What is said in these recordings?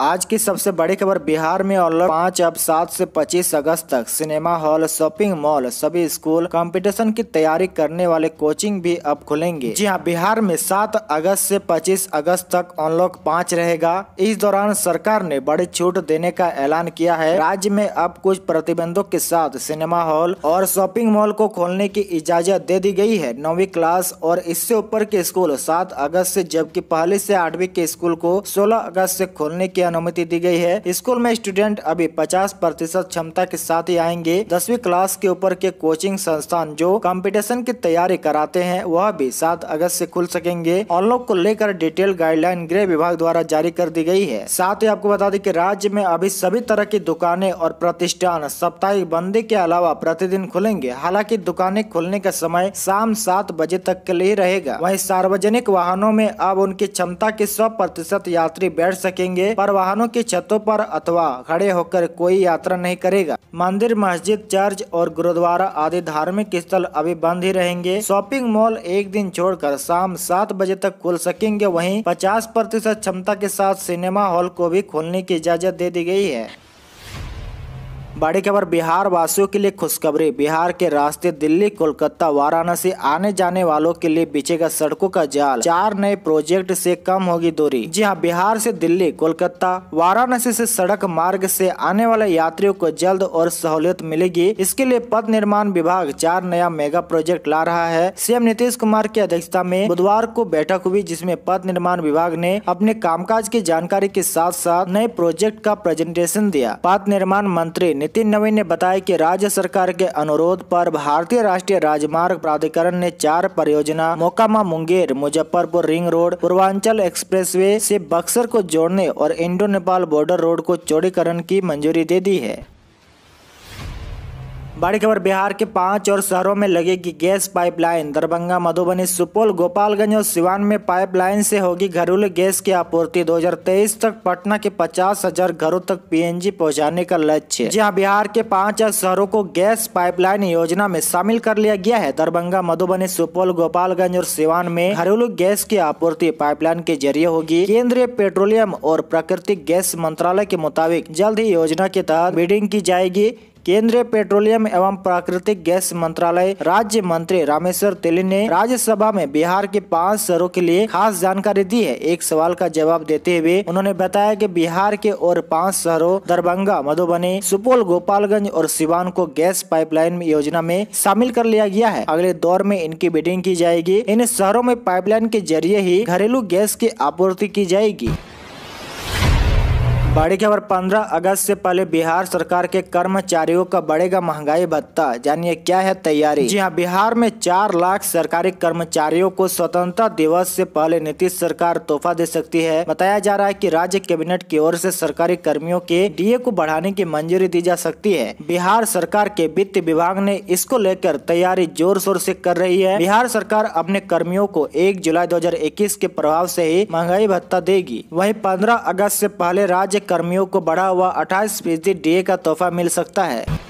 आज की सबसे बड़ी खबर बिहार में ऑलर पाँच अब सात से पच्चीस अगस्त तक सिनेमा हॉल शॉपिंग मॉल सभी स्कूल कंपटीशन की तैयारी करने वाले कोचिंग भी अब खुलेंगे जी हाँ बिहार में सात अगस्त से पच्चीस अगस्त तक अनलॉक पाँच रहेगा इस दौरान सरकार ने बड़ी छूट देने का ऐलान किया है राज्य में अब कुछ प्रतिबंधों के साथ सिनेमा हॉल और शॉपिंग मॉल को खोलने की इजाजत दे दी गयी है नौवीं क्लास और इससे ऊपर के स्कूल सात अगस्त ऐसी जबकि पहली ऐसी आठवीं के स्कूल को सोलह अगस्त ऐसी खोलने की अनुमति दी गई है स्कूल में स्टूडेंट अभी 50 प्रतिशत क्षमता के साथ ही आएंगे दसवीं क्लास के ऊपर के कोचिंग संस्थान जो कंपटीशन की तैयारी कराते हैं वह भी सात अगस्त से खुल सकेंगे ऑनलॉक को लेकर डिटेल गाइडलाइन गृह विभाग द्वारा जारी कर दी गई है साथ ही आपको बता दें की राज्य में अभी सभी तरह की दुकानें और प्रतिष्ठान साप्ताहिक बंदी के अलावा प्रतिदिन खुलेंगे हालाँकि दुकानें खुलने का समय शाम सात बजे तक के लिए रहेगा वही सार्वजनिक वाहनों में अब उनकी क्षमता के सौ प्रतिशत यात्री बैठ सकेंगे पर वाहनों की छतों पर अथवा खड़े होकर कोई यात्रा नहीं करेगा मंदिर मस्जिद चर्च और गुरुद्वारा आदि धार्मिक स्थल अभी बंद ही रहेंगे शॉपिंग मॉल एक दिन छोड़कर शाम सात बजे तक खुल सकेंगे वहीं 50 प्रतिशत क्षमता के साथ सिनेमा हॉल को भी खोलने की इजाजत दे दी गई है बड़ी खबर बिहार वासियों के लिए खुशखबरी बिहार के रास्ते दिल्ली कोलकाता वाराणसी आने जाने वालों के लिए बिछेगा सड़कों का जाल चार नए प्रोजेक्ट से कम होगी दूरी जी हाँ बिहार से दिल्ली कोलकाता वाराणसी से सड़क मार्ग से आने वाले यात्रियों को जल्द और सहूलियत मिलेगी इसके लिए पथ निर्माण विभाग चार नया मेगा प्रोजेक्ट ला रहा है सीएम नीतीश कुमार की अध्यक्षता में बुधवार को बैठक हुई जिसमे पथ निर्माण विभाग ने अपने कामकाज की जानकारी के साथ साथ नए प्रोजेक्ट का प्रेजेंटेशन दिया पथ निर्माण मंत्री नितिन नवीन ने बताया कि राज्य सरकार के अनुरोध पर भारतीय राष्ट्रीय राजमार्ग प्राधिकरण ने चार परियोजना Mokama Munger Muzaffarpur ring road Purvanchal expressway से बक्सर को जोड़ने और इंडो नेपाल बॉर्डर रोड को चौड़ीकरण की मंजूरी दे दी है बड़ी खबर बिहार के पांच और शहरों में लगेगी गैस पाइपलाइन दरभंगा मधुबनी सुपौल गोपालगंज और सिवान में पाइपलाइन से होगी घरेलू गैस की आपूर्ति 2023 तक पटना के पचास हजार घरों तक पीएनजी पहुंचाने का लक्ष्य जहां बिहार के पांच शहरों को गैस पाइपलाइन योजना में शामिल कर लिया गया है दरभंगा मधुबनी सुपौल गोपालगंज और सिवान में घरेलू गैस की आपूर्ति पाइपलाइन के जरिए होगी केंद्रीय पेट्रोलियम और प्राकृतिक गैस मंत्रालय के मुताबिक जल्द ही योजना के तहत बिडिंग की जाएगी केंद्रीय पेट्रोलियम एवं प्राकृतिक गैस मंत्रालय राज्य मंत्री रामेश्वर तेली ने राज्यसभा में बिहार के पाँच शहरों के लिए खास जानकारी दी है एक सवाल का जवाब देते हुए उन्होंने बताया की बिहार के और पाँच शहरों दरभंगा मधुबनी सुपौल गोपालगंज और सिवान को गैस पाइपलाइन योजना में शामिल कर लिया गया है अगले दौर में इनकी बिडिंग की जाएगी इन शहरों में पाइपलाइन के जरिए ही घरेलू गैस की आपूर्ति की जाएगी बड़ी खबर 15 अगस्त से पहले बिहार सरकार के कर्मचारियों का बढ़ेगा महंगाई भत्ता जानिए क्या है तैयारी जी हाँ बिहार में चार लाख सरकारी कर्मचारियों को स्वतंत्रता दिवस से पहले नीतीश सरकार तोहफा दे सकती है बताया जा रहा है कि राज्य कैबिनेट की ओर से सरकारी कर्मियों के डीए को बढ़ाने की मंजूरी दी जा सकती है बिहार सरकार के वित्त विभाग ने इसको लेकर तैयारी जोर शोर ऐसी कर रही है बिहार सरकार अपने कर्मियों को एक जुलाई दो के प्रभाव ऐसी ही महंगाई भत्ता देगी वही पंद्रह अगस्त ऐसी पहले राज्य कर्मियों को बढ़ा हुआ अट्ठाईस फीसदी डी का तोहफा मिल सकता है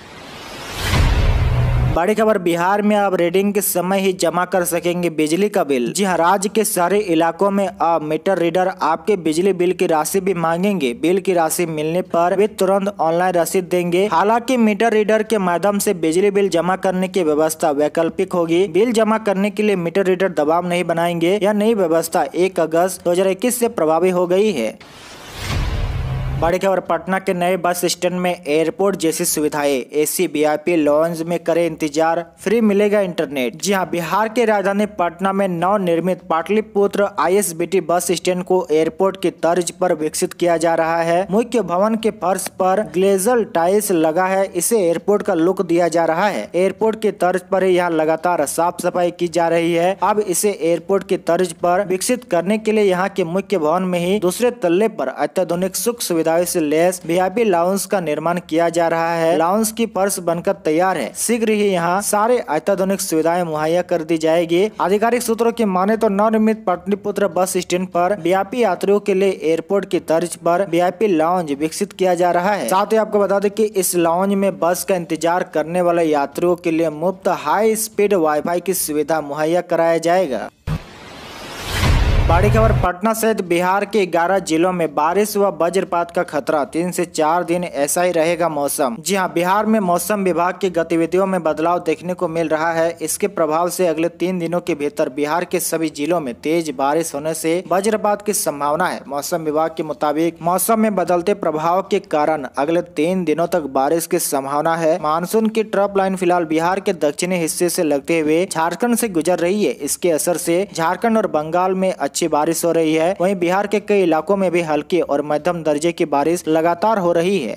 बड़ी खबर बिहार में अब रीडिंग के समय ही जमा कर सकेंगे बिजली का बिल जी हाँ राज्य के सारे इलाकों में अब मीटर रीडर आपके बिजली बिल की राशि भी मांगेंगे बिल की राशि मिलने पर वे तुरंत ऑनलाइन रसीद देंगे हालांकि मीटर रीडर के माध्यम से बिजली बिल जमा करने की व्यवस्था वैकल्पिक होगी बिल जमा करने के लिए मीटर रीडर दबाव नहीं बनाएंगे यह नई व्यवस्था एक अगस्त दो हजार इक्कीस ऐसी प्रभावी हो गयी है बड़ी खबर पटना के नए बस स्टैंड में एयरपोर्ट जैसी सुविधाएं एसी वीआईपी लॉन्ज में करें इंतजार फ्री मिलेगा इंटरनेट जी हां बिहार के राजधानी पटना में नव निर्मित पाटलिपुत्र आईएसबीटी बस स्टैंड को एयरपोर्ट की तर्ज पर विकसित किया जा रहा है मुख्य भवन के फर्श पर ग्लेजर टाइल्स लगा है इसे एयरपोर्ट का लुक दिया जा रहा है एयरपोर्ट की तर्ज पर यहाँ लगातार साफ सफाई की जा रही है अब इसे एयरपोर्ट की तर्ज पर विकसित करने के लिए यहाँ के मुख्य भवन में ही दूसरे तल्ले पर अत्याधुनिक सुख सुविधा सुविधाओं से लैस वीआईपी लाउंज का निर्माण किया जा रहा है लाउंज की पर्स बनकर तैयार है शीघ्र ही यहाँ सारे अत्याधुनिक सुविधाएं मुहैया कर दी जाएगी आधिकारिक सूत्रों की माने तो नवनिर्मित पटनीपुत्र बस स्टैंड पर वीआईपी यात्रियों के लिए एयरपोर्ट की तर्ज पर वीआईपी लाउंज विकसित किया जा रहा है साथ ही आपको बता दें की इस लाउंज में बस का इंतजार करने वाले यात्रियों के लिए मुफ्त हाई स्पीड वाई की सुविधा मुहैया कराया जाएगा बड़ी खबर पटना सहित बिहार के 11 जिलों में बारिश व वज्रपात का खतरा तीन से चार दिन ऐसा ही रहेगा मौसम जी हां बिहार में मौसम विभाग की गतिविधियों में बदलाव देखने को मिल रहा है इसके प्रभाव से अगले तीन दिनों के भीतर बिहार के सभी जिलों में तेज बारिश होने से वज्रपात की संभावना है मौसम विभाग के मुताबिक मौसम में बदलते प्रभाव के कारण अगले तीन दिनों तक बारिश की संभावना है मानसून की ट्रप लाइन फिलहाल बिहार के दक्षिणी हिस्से ऐसी लगते हुए झारखण्ड ऐसी गुजर रही है इसके असर ऐसी झारखण्ड और बंगाल में अच्छी बारिश हो रही है वहीं बिहार के कई इलाकों में भी हल्की और मध्यम दर्जे की बारिश लगातार हो रही है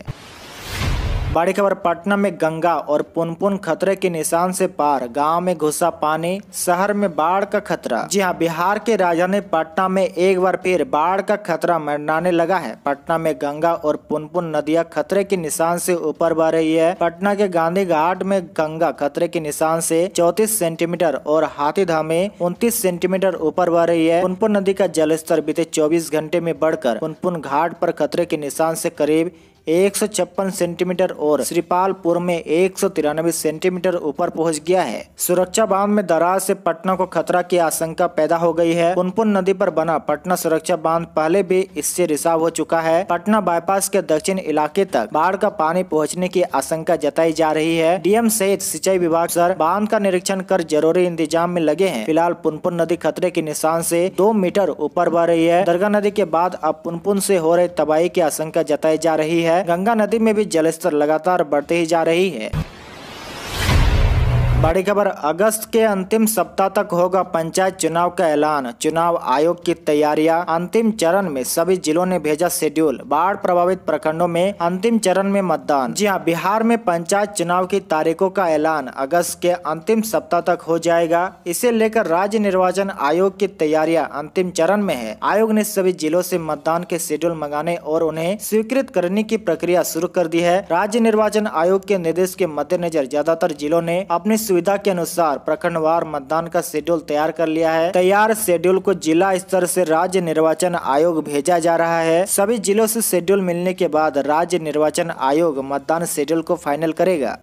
बड़ी खबर पटना में गंगा और पुनपुन खतरे के निशान से पार गांव में घुसा पानी शहर में बाढ़ का खतरा जी हां बिहार के राजधानी पटना में एक बार फिर बाढ़ का खतरा मंडराने लगा है पटना में गंगा और पुनपुन नदियां खतरे के निशान से ऊपर बह रही है पटना के गांधी घाट में गंगा खतरे के निशान से चौतीस सेंटीमीटर और हाथीधा में उनतीस सेंटीमीटर ऊपर बह रही है पुनपुन नदी का जलस्तर बीते चौबीस घंटे में बढ़कर पुनपुन घाट पर खतरे के निशान से करीब एक सेंटीमीटर और श्रीपालपुर में एक सेंटीमीटर ऊपर पहुंच गया है सुरक्षा बांध में दराज से पटना को खतरा की आशंका पैदा हो गई है पुनपुन नदी पर बना पटना सुरक्षा बांध पहले भी इससे रिसाव हो चुका है पटना बाईपास के दक्षिण इलाके तक बाढ़ का पानी पहुँचने की आशंका जताई जा रही है डीएम सहित सिंचाई विभाग सर बांध का निरीक्षण कर जरूरी इंतजाम में लगे है फिलहाल पुनपुन नदी खतरे के निशान ऐसी दो मीटर ऊपर बह रही है दरगा नदी के बाद अब पुनपुन से हो रही तबाही की आशंका जताई जा रही है गंगा नदी में भी जलस्तर लगातार बढ़ते ही जा रही है बड़ी खबर अगस्त के अंतिम सप्ताह तक होगा पंचायत चुनाव का ऐलान चुनाव आयोग की तैयारियां अंतिम चरण में सभी जिलों ने भेजा शेड्यूल बाढ़ प्रभावित प्रखंडों में अंतिम चरण में मतदान जी हां बिहार में पंचायत चुनाव की तारीखों का ऐलान अगस्त के अंतिम सप्ताह तक हो जाएगा इसे लेकर राज्य निर्वाचन आयोग की तैयारियाँ अंतिम चरण में है आयोग ने सभी जिलों ऐसी मतदान के शेड्यूल मंगाने और उन्हें स्वीकृत करने की प्रक्रिया शुरू कर दी है राज्य निर्वाचन आयोग के निर्देश के मद्देनजर ज्यादातर जिलों ने अपने सुविधा के अनुसार प्रखंडवार मतदान का शेड्यूल तैयार कर लिया है तैयार शेड्यूल को जिला स्तर से राज्य निर्वाचन आयोग भेजा जा रहा है सभी जिलों से शेड्यूल मिलने के बाद राज्य निर्वाचन आयोग मतदान शेड्यूल को फाइनल करेगा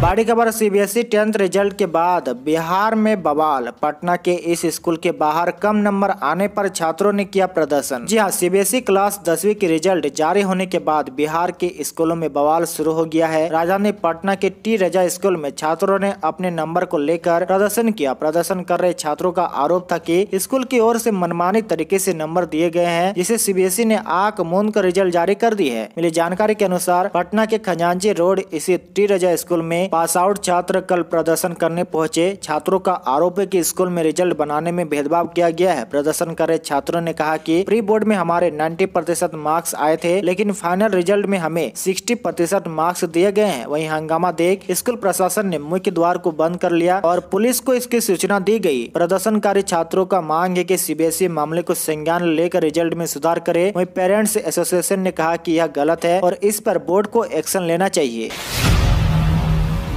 बड़ी खबर सीबीएसई e टेंथ रिजल्ट के बाद बिहार में बवाल पटना के इस स्कूल के बाहर कम नंबर आने पर छात्रों ने किया प्रदर्शन जी हां सीबीएसई e क्लास दसवीं के रिजल्ट जारी होने के बाद बिहार के स्कूलों में बवाल शुरू हो गया है राजधानी पटना के टी रजा स्कूल में छात्रों ने अपने नंबर को लेकर प्रदर्शन किया प्रदर्शन कर रहे छात्रों का आरोप था की स्कूल की ओर से मनमानी तरीके से नंबर दिए गए हैं जिसे सीबीएसई e ने आंख मूंद कर रिजल्ट जारी कर दी है मिली जानकारी के अनुसार पटना के खजांची रोड स्थित टी रजा स्कूल में पास आउट छात्र कल प्रदर्शन करने पहुंचे छात्रों का आरोप है की स्कूल में रिजल्ट बनाने में भेदभाव किया गया है प्रदर्शन रहे छात्रों ने कहा की प्री बोर्ड में हमारे नाइन्टी प्रतिशत मार्क्स आए थे लेकिन फाइनल रिजल्ट में हमें सिक्सटी प्रतिशत मार्क्स दिए गए हैं वही हंगामा देख स्कूल प्रशासन ने मुख्य द्वार को बंद कर लिया और पुलिस को इसकी सूचना दी गयी प्रदर्शनकारी छात्रों का मांग है की सीबीएसई मामले को संज्ञान लेकर रिजल्ट में सुधार करे वही पेरेंट्स एसोसिएशन ने कहा की यह गलत है और इस पर बोर्ड को एक्शन लेना चाहिए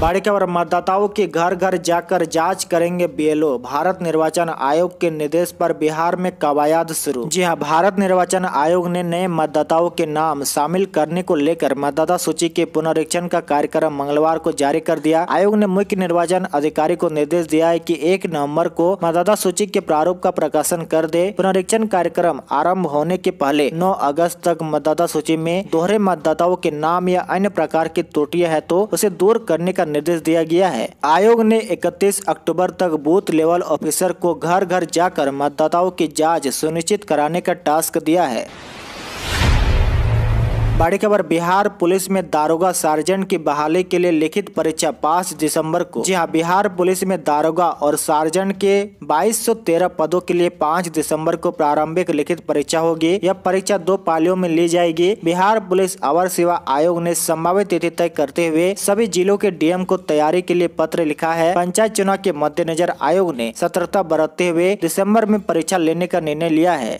बड़ी खबर मतदाताओं के घर घर जाकर जांच करेंगे बीएलओ भारत निर्वाचन आयोग के निर्देश पर बिहार में कवायद शुरू जी हां भारत निर्वाचन आयोग ने नए मतदाताओं के नाम शामिल करने को लेकर मतदाता सूची के पुनरीक्षण का कार्यक्रम मंगलवार को जारी कर दिया आयोग ने मुख्य निर्वाचन अधिकारी को निर्देश दिया है की एक नवम्बर को मतदाता सूची के प्रारूप का प्रकाशन कर दे पुनरीक्षण कार्यक्रम आरम्भ होने के पहले नौ अगस्त तक मतदाता सूची में दोहरे मतदाताओं के नाम या अन्य प्रकार की त्रुटियाँ है तो उसे दूर करने का निर्देश दिया गया है आयोग ने 31 अक्टूबर तक बूथ लेवल ऑफिसर को घर घर जाकर मतदाताओं की जांच सुनिश्चित कराने का टास्क दिया है बड़ी खबर बिहार पुलिस में दारोगा सार्जेंट की बहाली के लिए लिखित परीक्षा पास दिसंबर को जी हाँ बिहार पुलिस में दारोगा और सार्जेंट के 2213 पदों के लिए 5 दिसंबर को प्रारंभिक लिखित परीक्षा होगी यह परीक्षा दो पालियों में ली जाएगी बिहार पुलिस अवर सेवा आयोग ने संभावित तिथि तय करते हुए सभी जिलों के डीएम को तैयारी के लिए पत्र लिखा है पंचायत चुनाव के मद्देनजर आयोग ने सतर्कता बरतते हुए दिसम्बर में परीक्षा लेने का निर्णय लिया है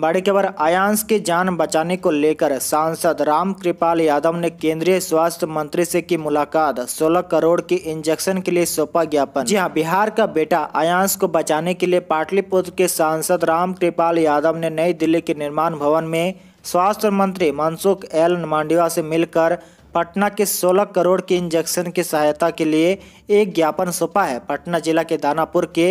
बड़ी खबर आयांश की जान बचाने को लेकर सांसद राम कृपाल यादव ने केंद्रीय स्वास्थ्य मंत्री से की मुलाकात 16 करोड़ की इंजेक्शन के लिए सौंपा ज्ञापन जी हाँ बिहार का बेटा आयांश को बचाने के लिए पाटलिपुत्र के सांसद राम कृपाल यादव ने नई दिल्ली के निर्माण भवन में स्वास्थ्य मंत्री मनसुख एल मांडवा से मिलकर पटना के 16 करोड़ के इंजेक्शन की सहायता के लिए एक ज्ञापन सौंपा है पटना जिला के दानापुर के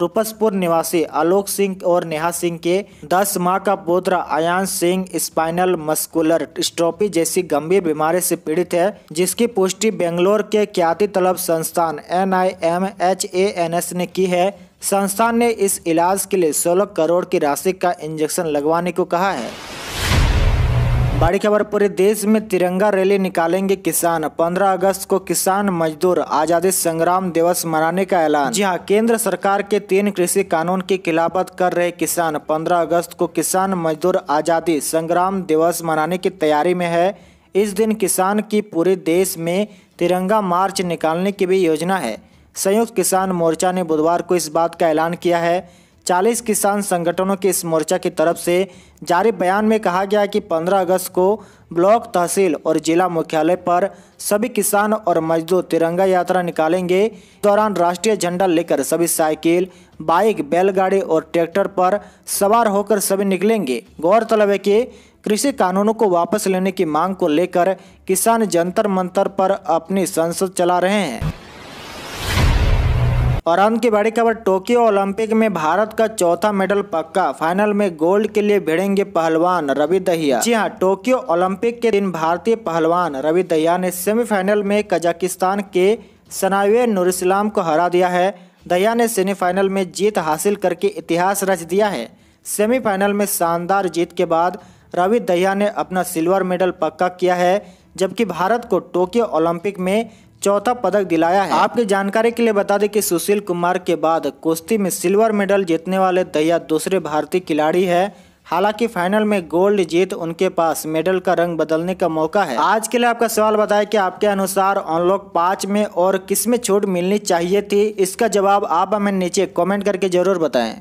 रूपसपुर निवासी आलोक सिंह और नेहा सिंह के 10 माह का पुत्र Ayan Singh spinal muscular atrophy जैसी गंभीर बीमारी से पीड़ित है जिसकी पुष्टि बेंगलोर के ख्याति तलब संस्थान N I M H A N S ने की है संस्थान ने इस इलाज के लिए 16 करोड़ की राशि का इंजेक्शन लगवाने को कहा है बड़ी खबर पूरे देश में तिरंगा रैली निकालेंगे किसान 15 अगस्त को किसान मजदूर आजादी संग्राम दिवस मनाने का ऐलान जी हाँ केंद्र सरकार के तीन कृषि कानून की खिलाफत कर रहे किसान 15 अगस्त को किसान मजदूर आजादी संग्राम दिवस मनाने की तैयारी में है इस दिन किसान की पूरे देश में तिरंगा मार्च निकालने की भी योजना है संयुक्त किसान मोर्चा ने बुधवार को इस बात का ऐलान किया है 40 किसान संगठनों के इस मोर्चा की तरफ से जारी बयान में कहा गया कि 15 अगस्त को ब्लॉक तहसील और जिला मुख्यालय पर सभी किसान और मजदूर तिरंगा यात्रा निकालेंगे दौरान राष्ट्रीय झंडा लेकर सभी साइकिल बाइक बैलगाड़ी और ट्रैक्टर पर सवार होकर सभी निकलेंगे गौरतलब है कि कृषि कानूनों को वापस लेने की मांग को लेकर किसान जंतर मंतर पर अपनी संसद चला रहे हैं और अंत की बड़ी खबर टोक्यो ओलंपिक में भारत का चौथा मेडल पक्का फाइनल में गोल्ड के लिए भिड़ेंगे पहलवान रवि दहिया जी हाँ टोक्यो ओलंपिक के दिन भारतीय पहलवान रवि दहिया ने सेमीफाइनल में कजाकिस्तान के सनावे इस्लाम को हरा दिया है दहिया ने सेमीफाइनल में जीत हासिल करके इतिहास रच दिया है सेमीफाइनल में शानदार जीत के बाद रवि दहिया ने अपना सिल्वर मेडल पक्का किया है जबकि भारत को टोक्यो ओलंपिक में चौथा पदक दिलाया है आपकी जानकारी के लिए बता दें कि सुशील कुमार के बाद कुश्ती में सिल्वर मेडल जीतने वाले दहिया दूसरे भारतीय खिलाड़ी है हालांकि फाइनल में गोल्ड जीत उनके पास मेडल का रंग बदलने का मौका है आज के लिए आपका सवाल बताया कि आपके अनुसार अनलॉक पाँच में और किस में छूट मिलनी चाहिए थी इसका जवाब आप हमें नीचे कमेंट करके जरूर बताएं